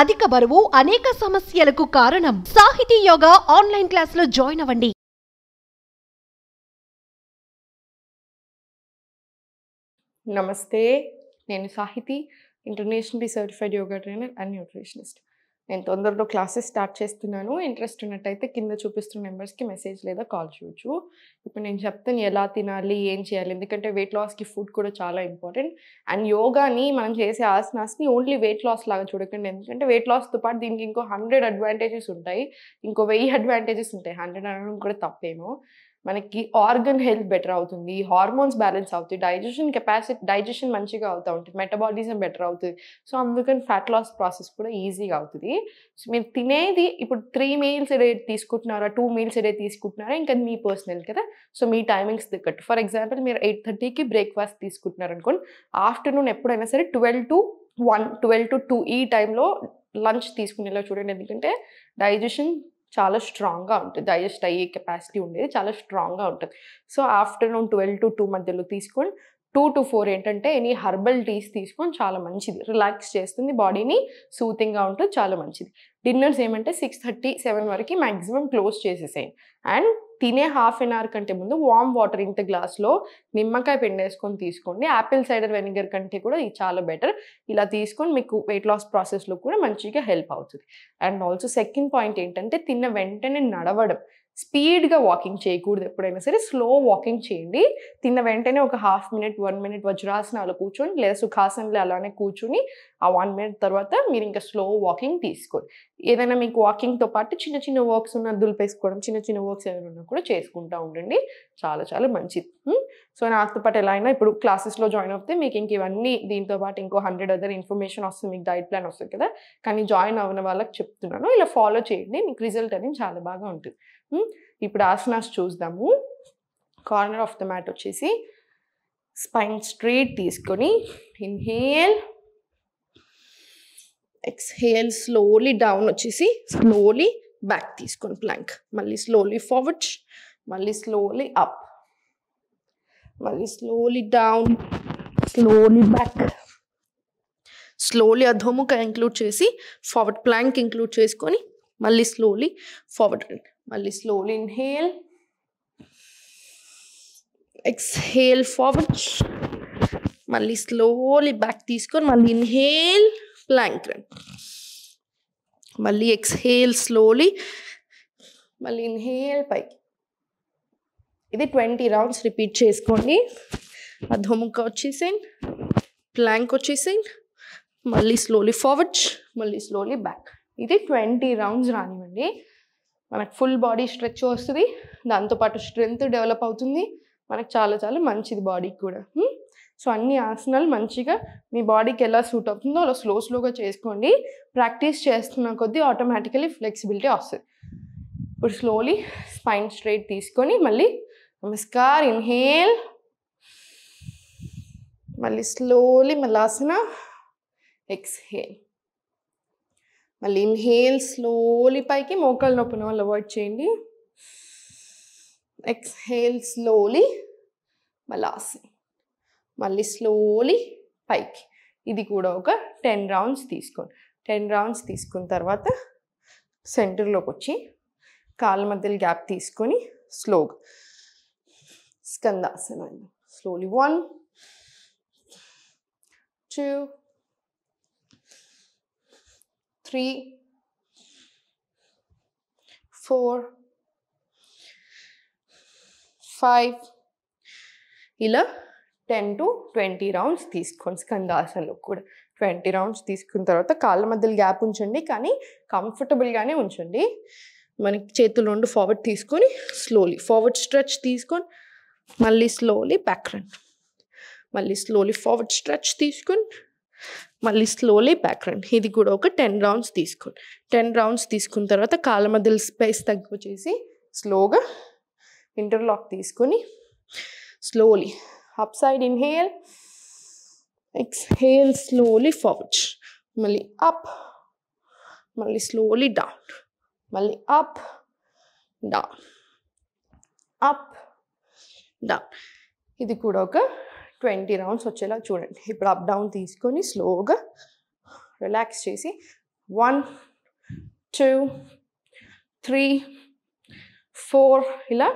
అధిక బరువు అనేక సమస్యలకు కారణం సాహితీ యోగా ఆన్లైన్ క్లాసులో జాయిన్ అవ్వండి నమస్తే నేను Sahithi international certified yoga trainer and nutritionist నేను తొందరలో క్లాసెస్ స్టార్ట్ చేస్తున్నాను ఇంట్రెస్ట్ ఉన్నట్టయితే కింద చూపిస్తున్న నెంబర్స్కి మెసేజ్ లేదా కాల్ చేయొచ్చు ఇప్పుడు నేను చెప్తాను ఎలా తినాలి ఏం చేయాలి ఎందుకంటే వెయిట్ లాస్కి ఫుడ్ కూడా చాలా ఇంపార్టెంట్ అండ్ యోగాని మనం చేసే ఆసనాస్ని ఓన్లీ వెయిట్ లాస్ లాగా చూడకండి ఎందుకంటే వెయిట్ లాస్తో పాటు దీనికి ఇంకో హండ్రెడ్ అడ్వాంటేజెస్ ఉంటాయి ఇంకో వెయ్యి అడ్వాంటేజెస్ ఉంటాయి హండ్రెడ్ అనడం కూడా తప్పేమో మనకి ఆర్గన్ హెల్త్ బెటర్ అవుతుంది హార్మోన్స్ బ్యాలెన్స్ అవుతాయి డైజెషన్ కెపాసిటీ డైజెషన్ మంచిగా అవుతూ ఉంటుంది మెటబాలిజం బెటర్ అవుతుంది సో అందుకని ఫ్యాట్ లాస్ ప్రాసెస్ కూడా ఈజీగా అవుతుంది సో మీరు తినేది ఇప్పుడు త్రీ మీల్స్ ఏదైతే తీసుకుంటున్నారా టూ మీల్స్ ఏదైతే తీసుకుంటున్నారా ఇంకా మీ పర్సనల్ కదా సో మీ టైమింగ్స్ దగ్గట్టు ఫర్ ఎగ్జాంపుల్ మీరు ఎయిట్ థర్టీకి బ్రేక్ఫాస్ట్ తీసుకుంటున్నారు అనుకోండి ఆఫ్టర్నూన్ ఎప్పుడైనా సరే twelve to one twelve to two ఈ టైంలో లంచ్ తీసుకునేలా చూడండి ఎందుకంటే డైజెషన్ చాలా స్ట్రాంగ్గా ఉంటుంది డైజెస్ట్ అయ్యే కెపాసిటీ ఉండేది చాలా స్ట్రాంగ్గా ఉంటుంది so afternoon twelve to two మధ్యలో తీసుకొని టూ టు ఫోర్ ఏంటంటే ఎనీ హర్బల్ టీస్ తీసుకొని చాలా మంచిది రిలాక్స్ చేస్తుంది బాడీని సూతింగ్గా ఉంటుంది చాలా మంచిది డిన్నర్స్ ఏమంటే సిక్స్ థర్టీ సెవెన్ వరకు మ్యాక్సిమం క్లోజ్ చేసేసేయండి అండ్ తినే హాఫ్ అన్ అవర్ కంటే ముందు వామ్ వాటర్ ఇంత గ్లాస్లో నిమ్మకాయ పిండేసుకొని తీసుకోండి యాపిల్ సైడర్ వెనిగర్ కంటే కూడా ఇది చాలా బెటర్ ఇలా తీసుకొని మీకు వెయిట్ లాస్ ప్రాసెస్లో కూడా మంచిగా హెల్ప్ అవుతుంది అండ్ ఆల్సో సెకండ్ పాయింట్ ఏంటంటే తిన్న వెంటనే నడవడం స్పీడ్గా వాకింగ్ చేయకూడదు ఎప్పుడైనా సరే స్లో వాకింగ్ చేయండి తిన్న వెంటనే ఒక హాఫ్ మినిట్ వన్ మినిట్ వజ్రాసనాలు కూర్చొని లేదా సుఖాసనలు అలానే కూర్చుని ఆ వన్ మినిట్ తర్వాత మీరు ఇంకా స్లో వాకింగ్ తీసుకోండి ఏదైనా మీకు వాకింగ్తో పాటు చిన్న చిన్న వర్క్స్ ఉన్న దులిపేసుకోవడం చిన్న చిన్న వర్క్స్ ఏదైనా ఉన్నా కూడా చేసుకుంటూ ఉండండి చాలా చాలా మంచిది సో నాతో పాటు ఎలా అయినా ఇప్పుడు క్లాసెస్లో జాయిన్ అవుతే మీకు ఇంక ఇవన్నీ దీంతో పాటు ఇంకో హండ్రెడ్ అదర్ ఇన్ఫర్మేషన్ వస్తుంది మీకు డైట్ ప్లాన్ వస్తుంది కదా కానీ జాయిన్ అవ్వని వాళ్ళకి చెప్తున్నాను ఇలా ఫాలో చేయండి మీకు రిజల్ట్ అనేది చాలా బాగా ఉంటుంది ఇప్పుడు ఆసనాస్ చూద్దాము కార్నర్ ఆఫ్ ద మ్యాట్ వచ్చేసి స్పైన్ స్ట్రీట్ తీసుకొని ఇన్హేల్ ఎక్స్హేల్ స్లోలీ డౌన్ వచ్చేసి స్లోలీ బ్యాక్ తీసుకొని ప్లాంక్ మళ్ళీ స్లోలీ ఫార్వర్డ్ మళ్ళీ స్లోలీ అప్ మళ్ళీ slowly down slowly back slowly అధోముఖ ఇంక్లూడ్ చేసి ఫార్వర్డ్ ప్లాంక్ ఇంక్లూడ్ చేసుకొని మళ్ళీ స్లోలీ ఫార్వర్డ్ మళ్ళీ స్లోలీ ఇన్హేల్ ఎక్స్హేల్ ఫార్వర్డ్ మళ్ళీ స్లోలీ బ్యాక్ తీసుకొని మళ్ళీ ఇన్హేల్ ల్యాంగ్రెన్ మళ్ళీ ఎక్స్హేల్ స్లోలీ మళ్ళీ ఇన్హేల్ పైకి ఇది ట్వంటీ రౌండ్స్ రిపీట్ చేసుకోండి అధోముఖ వచ్చేసేయండి ప్లాంక్ వచ్చేసేయండి మళ్ళీ స్లోలీ ఫార్వర్డ్ మళ్ళీ స్లోలీ బ్యాక్ ఇది ట్వంటీ రౌండ్స్ రానివ్వండి మనకు ఫుల్ బాడీ స్ట్రెచ్ వస్తుంది దాంతోపాటు స్ట్రెంగ్త్ డెవలప్ అవుతుంది మనకు చాలా చాలా మంచిది బాడీకి కూడా సో అన్ని ఆసనాలు మంచిగా మీ బాడీకి ఎలా సూట్ అవుతుందో అలా స్లో స్లోగా చేసుకోండి ప్రాక్టీస్ చేస్తున్న కొద్దీ ఆటోమేటికలీ ఫ్లెక్సిబిలిటీ వస్తుంది ఇప్పుడు స్లోలీ స్పైన్ స్ట్రైట్ తీసుకొని మళ్ళీ నమస్కార్ ఇన్హేల్ మళ్ళీ స్లోలీ మలాసన ఎక్స్హేల్ మళ్ళీ ఇన్హేల్ స్లోలీ పైకి మోకాలు నొప్పిన వాళ్ళు అవాయిడ్ చేయండి ఎక్స్హేల్ స్లోలీ మళ్ళాసన మళ్ళీ స్లోలీ పైకి ఇది కూడా ఒక టెన్ రౌండ్స్ తీసుకోండి టెన్ రౌండ్స్ తీసుకున్న తర్వాత సెంటర్లోకి వచ్చి కాళ్ళ మధ్యలో గ్యాప్ తీసుకొని స్లోగా స్కందాసన slowly one two three four five ఇలా టెన్ టు ట్వంటీ రౌండ్స్ తీసుకోండి స్కందాసనలో కూడా ట్వంటీ రౌండ్స్ తీసుకున్న తర్వాత కాళ్ళ మధ్యలో గ్యాప్ ఉంచండి కానీ కంఫర్టబుల్గానే ఉంచండి మనకి చేతులు రెండు ఫార్వర్డ్ తీసుకొని స్లోలీ ఫార్వర్డ్ స్ట్రెచ్ తీసుకొని మళ్ళీ స్లోలీ బ్యాక్ రన్ మళ్ళీ స్లోలీ ఫార్వర్డ్ స్ట్రెచ్ తీసుకొని మళ్ళీ స్లోలీ బ్యాక్ రన్ ఇది కూడా ఒక టెన్ రౌండ్స్ తీసుకోండి టెన్ రౌండ్స్ తీసుకున్న తర్వాత కాళ్ళ మధ్యలో స్పేస్ తగ్గు స్లోగా ఇంటర్లాక్ తీసుకొని slowly upside inhale exhale slowly ఫౌచ్ మళ్ళీ అప్ మళ్ళీ స్లోలీ డౌన్ మళ్ళీ అప్ డౌన్ అప్ డౌన్ ఇది కూడా ఒక ట్వంటీ రౌండ్స్ వచ్చేలా చూడండి ఇప్పుడు అప్ డౌన్ తీసుకొని స్లోగా రిలాక్స్ చేసి వన్ టూ త్రీ ఫోర్ ఇలా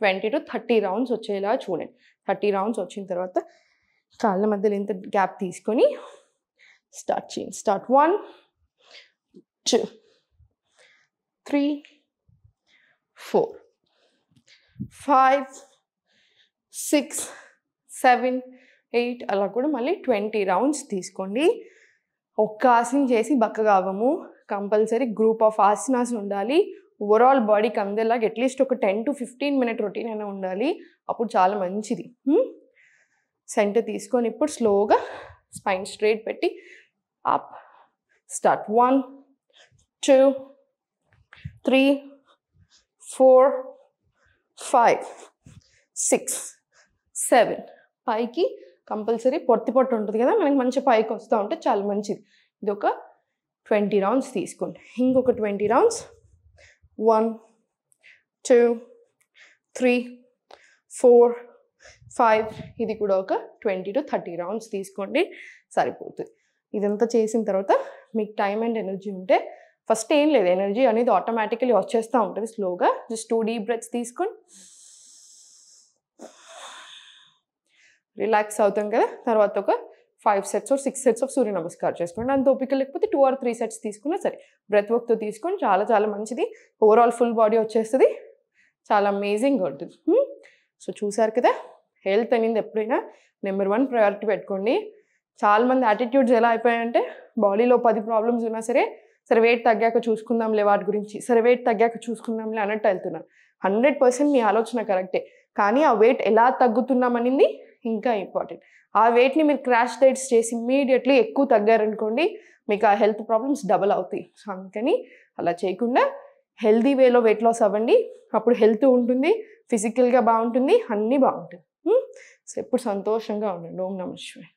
ట్వంటీ టు థర్టీ రౌండ్స్ వచ్చేలా చూడండి థర్టీ రౌండ్స్ వచ్చిన తర్వాత కాళ్ళ మధ్యలో ఇంత గ్యాప్ తీసుకొని స్టార్ట్ చేయండి start one two three four five six seven eight అలా కూడా మళ్ళీ ట్వంటీ రౌండ్స్ తీసుకోండి ఒక్క ఆసనం చేసి బక్కగా అవ్వము కంపల్సరీ గ్రూప్ ఆఫ్ ఆసనాస్ ఉండాలి ఓవరాల్ బాడీకి అందేలాగా అట్లీస్ట్ ఒక ten to fifteen minute routine అయినా ఉండాలి అప్పుడు చాలా మంచిది సెంటర్ తీసుకొని ఇప్పుడు స్లోగా స్పైన్ స్ట్రేట్ పెట్టి up start one two three four five six seven పైకి కంపల్సరీ పొత్తి పొట్టు ఉంటుంది కదా మనకి మంచి పైకి వస్తూ ఉంటే చాలా మంచిది ఇది ఒక ట్వంటీ రౌండ్స్ తీసుకోండి ఇంకొక twenty rounds one, two, three, four, five ఇది కూడా ఒక ట్వంటీ టు థర్టీ రౌండ్స్ తీసుకోండి సరిపోతుంది ఇదంతా చేసిన తర్వాత మీకు టైం అండ్ ఎనర్జీ ఉంటే ఫస్ట్ ఏం లేదు ఎనర్జీ అనేది ఆటోమేటికలీ వచ్చేస్తూ ఉంటుంది స్లోగా జస్ట్ టూ డీప్ బ్రెత్స్ తీసుకొని రిలాక్స్ అవుతాం కదా తర్వాత ఒక five sets six sets of సూర్య నమస్కారం చేసుకోండి అంత ఓపిక లేకపోతే టూ ఆర్ త్రీ సెట్స్ తీసుకున్నా సరే బ్రెత్ వర్క్తో తీసుకొని చాలా చాలా మంచిది ఓవరాల్ ఫుల్ బాడీ వచ్చేస్తుంది చాలా అమేజింగ్ ఉంటుంది సో hmm? చూసారు కదా హెల్త్ అనేది ఎప్పుడైనా నెంబర్ వన్ ప్రయారిటీ పెట్టుకోండి చాలామంది యాటిట్యూడ్స్ ఎలా అయిపోయాయంటే బాడీలో పది ప్రాబ్లమ్స్ ఉన్నా సరే సరే వెయిట్ తగ్గాక చూసుకుందాంలే వాటి గురించి సరే వెయిట్ తగ్గాక చూసుకుందాంలే అన్నట్టు వెళ్తున్నాను హండ్రెడ్ పర్సెంట్ మీ ఆలోచన కరెక్టే కానీ ఆ వెయిట్ ఎలా తగ్గుతున్నామనింది ఇంకా ఇంపార్టెంట్ ఆ వెయిట్ని మీరు క్రాష్ డైట్స్ చేసి ఇమ్మీడియట్లీ ఎక్కువ తగ్గారనుకోండి మీకు ఆ హెల్త్ ప్రాబ్లమ్స్ డబల్ అవుతాయి సో అందుకని అలా చేయకుండా హెల్దీ వేలో వెయిట్ లాస్ అవ్వండి అప్పుడు హెల్త్ ఉంటుంది ఫిజికల్గా బాగుంటుంది అన్నీ బాగుంటుంది సో hmm? ఎప్పుడు సంతోషంగా ఉండండి ఓం నమ